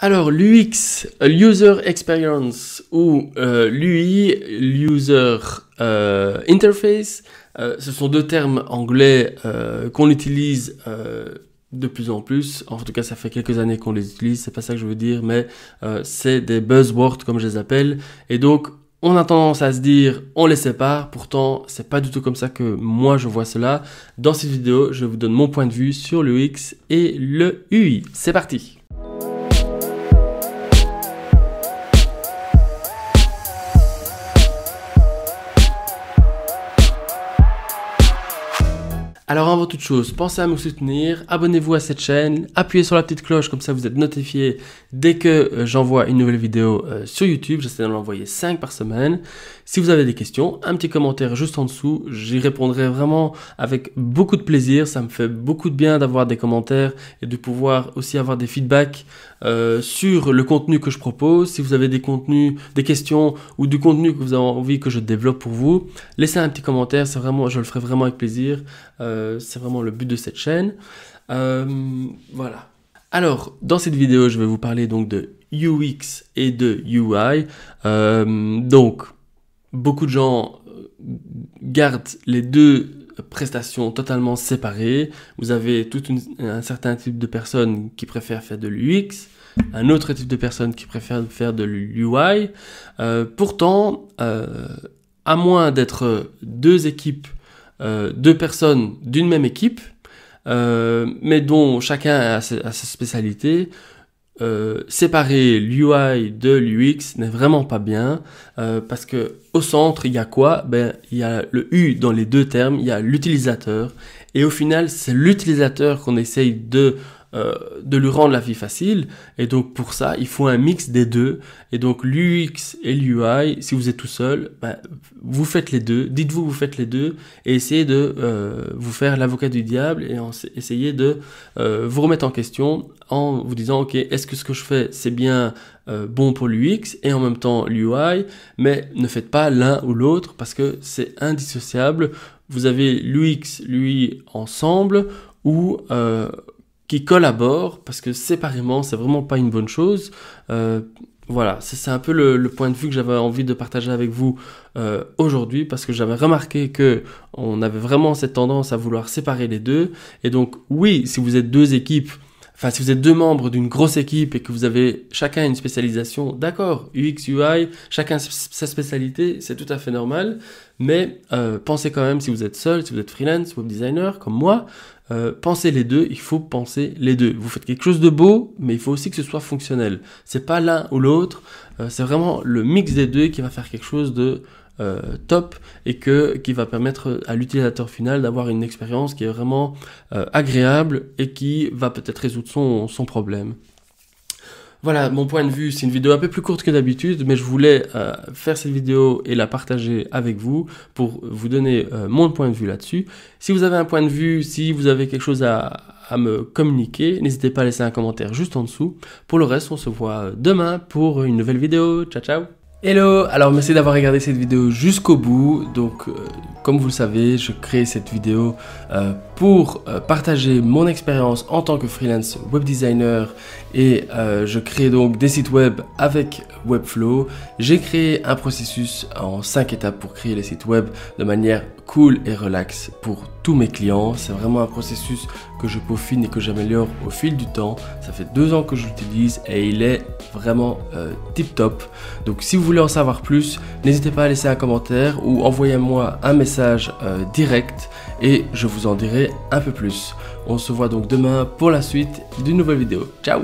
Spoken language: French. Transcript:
Alors l'UX, euh, User Experience ou euh, l'UI, User euh, Interface, ce sont deux termes anglais qu'on utilise de plus en plus. En tout cas, ça fait quelques années qu'on les utilise. C'est pas ça que je veux dire, mais c'est des buzzwords comme je les appelle. Et donc on a tendance à se dire on les sépare, pourtant c'est pas du tout comme ça que moi je vois cela. Dans cette vidéo, je vous donne mon point de vue sur l'UX et le UI. C'est parti Alors avant toute chose, pensez à me soutenir, abonnez-vous à cette chaîne, appuyez sur la petite cloche comme ça vous êtes notifié dès que euh, j'envoie une nouvelle vidéo euh, sur YouTube, j'essaie d'en envoyer 5 par semaine. Si vous avez des questions, un petit commentaire juste en dessous, j'y répondrai vraiment avec beaucoup de plaisir, ça me fait beaucoup de bien d'avoir des commentaires et de pouvoir aussi avoir des feedbacks euh, sur le contenu que je propose. Si vous avez des contenus, des questions ou du contenu que vous avez envie que je développe pour vous, laissez un petit commentaire, c'est vraiment je le ferai vraiment avec plaisir. Euh, c'est vraiment le but de cette chaîne. Euh, voilà. Alors, dans cette vidéo, je vais vous parler donc de UX et de UI. Euh, donc, beaucoup de gens gardent les deux prestations totalement séparées. Vous avez tout un certain type de personnes qui préfèrent faire de l'UX, un autre type de personnes qui préfèrent faire de l'UI. pourtant, à moins d'être deux équipes euh, deux personnes d'une même équipe, euh, mais dont chacun a, sa, spécialité. Euh, séparer l'UI de l'UX n'est vraiment pas bien euh, parce que au centre il y a quoi Ben il y a le U dans les deux termes, il y a l'utilisateur et au final c'est l'utilisateur qu'on essaye de euh, de lui rendre la vie facile. Et donc pour ça, il faut un mix des deux. Et donc l'UX et l'UI, si vous êtes tout seul, ben, vous faites les deux. Dites-vous vous faites les deux et essayez de euh, vous faire l'avocat du diable et essayez de euh, vous remettre en question en vous disant, ok, est-ce que ce que je fais, c'est bien bon pour l'UX et en même temps l'UI, mais ne faites pas l'un ou l'autre parce que c'est indissociable. Vous avez l'UX, l'UI ensemble ou qui collaborent, parce que séparément, c'est vraiment pas une bonne chose. Euh, voilà, c'est un peu le, point de vue que j'avais envie de partager avec vous euh, aujourd'hui, parce que j'avais remarqué que on avait vraiment cette tendance à vouloir séparer les deux. Et donc, oui, si vous êtes deux équipes, Enfin, si vous êtes deux membres d'une grosse équipe et que vous avez chacun une spécialisation, d'accord, UX, UI, chacun sa spécialité, c'est tout à fait normal. Mais euh, pensez quand même, si vous êtes seul, si vous êtes freelance, web designer, comme moi, euh, pensez les deux, il faut penser les deux. Vous faites quelque chose de beau, mais il faut aussi que ce soit fonctionnel. C'est pas l'un ou l'autre, euh, c'est vraiment le mix des deux qui va faire quelque chose de euh, top et que qui va permettre à l'utilisateur final d'avoir une expérience qui est vraiment euh, agréable et qui va peut-être résoudre son, son problème. Voilà mon point de vue, c'est une vidéo un peu plus courte que d'habitude, mais je voulais euh, faire cette vidéo et la partager avec vous pour vous donner mon point de vue là-dessus. Si vous avez un point de vue, si vous avez quelque chose à, à me communiquer, n'hésitez pas à laisser un commentaire juste en dessous. Pour le reste, on se voit demain pour une nouvelle vidéo. Ciao ciao Hello, alors merci d'avoir regardé cette vidéo jusqu'au bout. Donc, euh, comme vous le savez, je crée cette vidéo euh, pour euh, partager mon expérience en tant que freelance web designer et euh, je crée donc des sites web avec Webflow. J'ai créé un processus en 5 étapes pour créer les sites web de manière cool et relax pour tous mes clients. C'est vraiment un processus que je peaufine et que j'améliore au fil du temps. Ça fait deux ans que je l'utilise et il est vraiment tip top. Donc si vous voulez en savoir plus, n'hésitez pas à laisser un commentaire ou envoyez-moi un message euh, direct et je vous en dirai un peu plus. On se voit donc demain pour la suite d'une nouvelle vidéo. Ciao